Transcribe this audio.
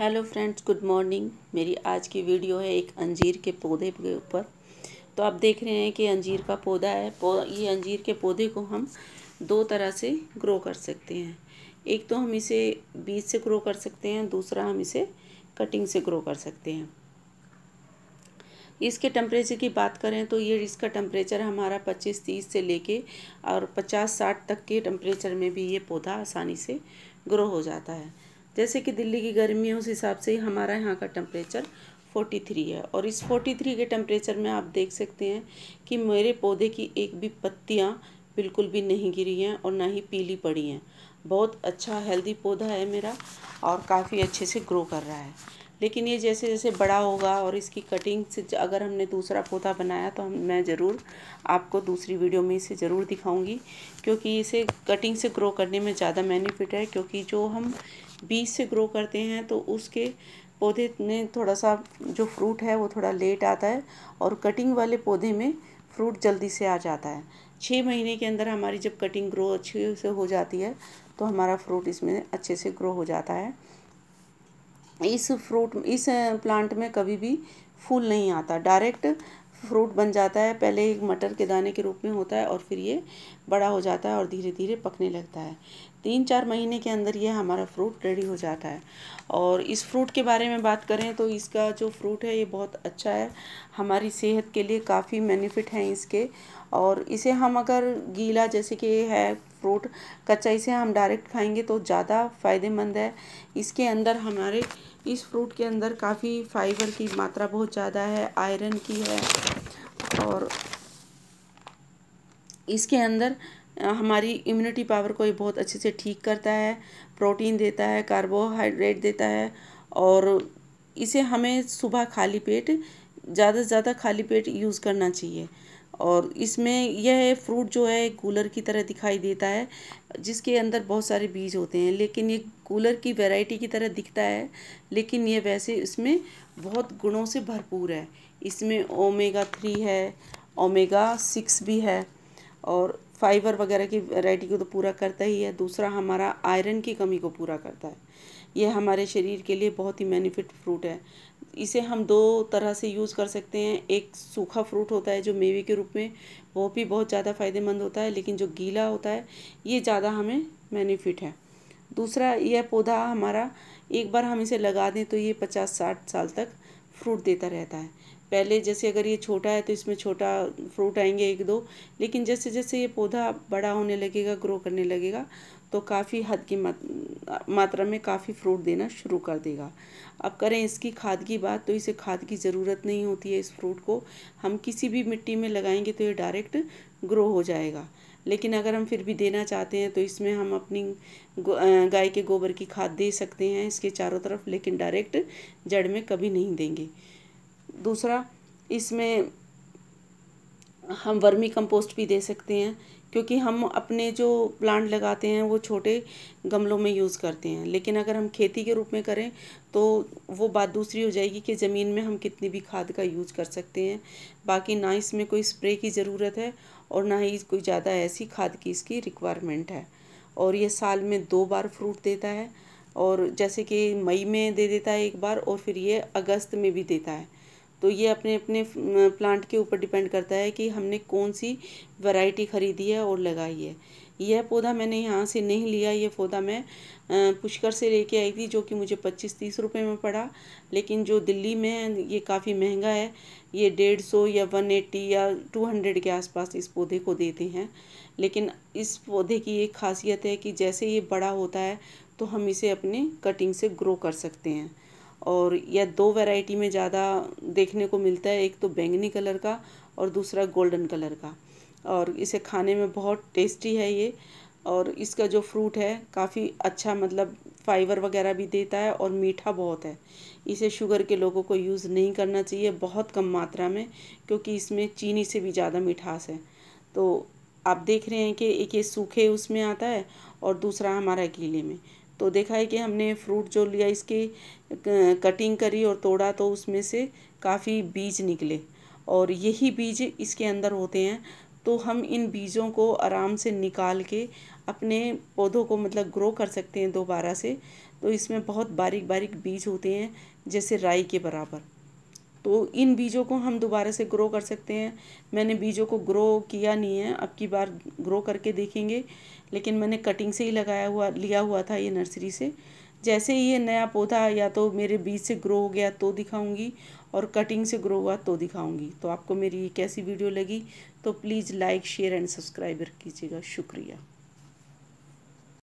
hello friends good morning मेरी आज की वीडियो है एक अंजीर के पौधे के ऊपर तो आप देख रहे हैं कि अंजीर का पौधा है ये अंजीर के पौधे को हम दो तरह से ग्रो कर सकते हैं एक तो हम इसे बीज से ग्रो कर सकते हैं दूसरा हम इसे कटिंग से ग्रो कर सकते हैं इसके टेम्परेचर की बात करें तो ये इसका टेम्परेचर हमारा 25-30 से लेके और 50-60 तक के टेम्परेचर में भी ये पौधा आसानी से ग्रो हो जाता है जैसे कि दिल्ली की गर्मी है उस हिसाब से ही हमारा यहाँ का टेम्परेचर 43 है और इस 43 के टेम्परेचर में आप देख सकते हैं कि मेरे पौधे की एक भी पत्तियाँ बिल्कुल भी नहीं गिरी हैं और ना ही पीली पड़ी हैं बहुत अच्छा हेल्दी पौधा है मेरा और काफ़ी अच्छे से ग्रो कर रहा है लेकिन ये जैसे जैसे बड़ा होगा और इसकी कटिंग से अगर हमने दूसरा पौधा बनाया तो हम मैं ज़रूर आपको दूसरी वीडियो में इसे ज़रूर दिखाऊंगी क्योंकि इसे कटिंग से ग्रो करने में ज़्यादा बेनिफिट है क्योंकि जो हम बीज से ग्रो करते हैं तो उसके पौधे में थोड़ा सा जो फ्रूट है वो थोड़ा लेट आता है और कटिंग वाले पौधे में फ्रूट जल्दी से आ जाता है छः महीने के अंदर हमारी जब कटिंग ग्रो अच्छी से हो जाती है तो हमारा फ्रूट इसमें अच्छे से ग्रो हो जाता है इस फ्रूट इस प्लांट में कभी भी फूल नहीं आता डायरेक्ट फ्रूट बन जाता है पहले एक मटर के दाने के रूप में होता है और फिर ये बड़ा हो जाता है और धीरे धीरे पकने लगता है तीन चार महीने के अंदर ये हमारा फ्रूट रेडी हो जाता है और इस फ्रूट के बारे में बात करें तो इसका जो फ्रूट है ये बहुत अच्छा है हमारी सेहत के लिए काफ़ी बेनिफिट हैं इसके और इसे हम अगर गीला जैसे कि है फ्रूट कच्चा इसे हम डायरेक्ट खाएंगे तो ज़्यादा फ़ायदेमंद है इसके अंदर हमारे इस फ्रूट के अंदर काफ़ी फाइबर की मात्रा बहुत ज़्यादा है आयरन की है और इसके अंदर हमारी इम्यूनिटी पावर को ये बहुत अच्छे से ठीक करता है प्रोटीन देता है कार्बोहाइड्रेट देता है और इसे हमें सुबह खाली पेट ज़्यादा से ज़्यादा खाली पेट यूज़ करना चाहिए और इसमें यह फ्रूट जो है कूलर की तरह दिखाई देता है जिसके अंदर बहुत सारे बीज होते हैं लेकिन ये कूलर की वैरायटी की तरह दिखता है लेकिन ये वैसे इसमें बहुत गुणों से भरपूर है इसमें ओमेगा थ्री है ओमेगा सिक्स भी है और फाइबर वगैरह की वैरायटी को तो पूरा करता ही है दूसरा हमारा आयरन की कमी को पूरा करता है ये हमारे शरीर के लिए बहुत ही बेनिफिट फ्रूट है इसे हम दो तरह से यूज़ कर सकते हैं एक सूखा फ्रूट होता है जो मेवे के रूप में वो भी बहुत ज़्यादा फ़ायदेमंद होता है लेकिन जो गीला होता है ये ज़्यादा हमें बेनिफिट है दूसरा यह पौधा हमारा एक बार हम इसे लगा दें तो ये पचास साठ साल तक फ्रूट देता रहता है पहले जैसे अगर ये छोटा है तो इसमें छोटा फ्रूट आएंगे एक दो लेकिन जैसे जैसे ये पौधा बड़ा होने लगेगा ग्रो करने लगेगा तो काफ़ी हद की मात्रा में काफ़ी फ्रूट देना शुरू कर देगा अब करें इसकी खाद की बात तो इसे खाद की ज़रूरत नहीं होती है इस फ्रूट को हम किसी भी मिट्टी में लगाएंगे तो ये डायरेक्ट ग्रो हो जाएगा लेकिन अगर हम फिर भी देना चाहते हैं तो इसमें हम अपनी गाय के गोबर की खाद दे सकते हैं इसके चारों तरफ लेकिन डायरेक्ट जड़ में कभी नहीं देंगे दूसरा इसमें हम वर्मी कंपोस्ट भी दे सकते हैं क्योंकि हम अपने जो प्लांट लगाते हैं वो छोटे गमलों में यूज़ करते हैं लेकिन अगर हम खेती के रूप में करें तो वो बात दूसरी हो जाएगी कि ज़मीन में हम कितनी भी खाद का यूज कर सकते हैं बाकी ना इसमें कोई स्प्रे की ज़रूरत है और ना ही कोई ज़्यादा ऐसी खाद की इसकी रिक्वायरमेंट है और ये साल में दो बार फ्रूट देता है और जैसे कि मई में दे देता है एक बार और फिर ये अगस्त में भी देता है तो ये अपने अपने प्लांट के ऊपर डिपेंड करता है कि हमने कौन सी वैरायटी ख़रीदी है और लगाई है यह पौधा मैंने यहाँ से नहीं लिया ये पौधा मैं पुष्कर से लेके आई थी जो कि मुझे पच्चीस तीस रुपये में पड़ा लेकिन जो दिल्ली में ये काफ़ी महंगा है ये डेढ़ सौ या वन एट्टी या टू हंड्रेड के आसपास इस पौधे को देते हैं लेकिन इस पौधे की एक खासियत है कि जैसे ये बड़ा होता है तो हम इसे अपने कटिंग से ग्रो कर सकते हैं और यह दो वैरायटी में ज़्यादा देखने को मिलता है एक तो बैंगनी कलर का और दूसरा गोल्डन कलर का और इसे खाने में बहुत टेस्टी है ये और इसका जो फ्रूट है काफ़ी अच्छा मतलब फाइबर वगैरह भी देता है और मीठा बहुत है इसे शुगर के लोगों को यूज़ नहीं करना चाहिए बहुत कम मात्रा में क्योंकि इसमें चीनी से भी ज़्यादा मिठास है तो आप देख रहे हैं कि एक ये सूखे उसमें आता है और दूसरा हमारा गीले में तो देखा है कि हमने फ्रूट जो लिया इसकी कटिंग करी और तोड़ा तो उसमें से काफ़ी बीज निकले और यही बीज इसके अंदर होते हैं तो हम इन बीजों को आराम से निकाल के अपने पौधों को मतलब ग्रो कर सकते हैं दोबारा से तो इसमें बहुत बारीक बारीक बीज होते हैं जैसे राई के बराबर तो इन बीजों को हम दोबारा से ग्रो कर सकते हैं मैंने बीजों को ग्रो किया नहीं है अब की बार ग्रो करके देखेंगे लेकिन मैंने कटिंग से ही लगाया हुआ लिया हुआ था ये नर्सरी से जैसे ही ये नया पौधा या तो मेरे बीज से ग्रो हो गया तो दिखाऊंगी और कटिंग से ग्रो हुआ तो दिखाऊंगी तो आपको मेरी ये कैसी वीडियो लगी तो please like share and subscribe कीजिएगा शुक्रिया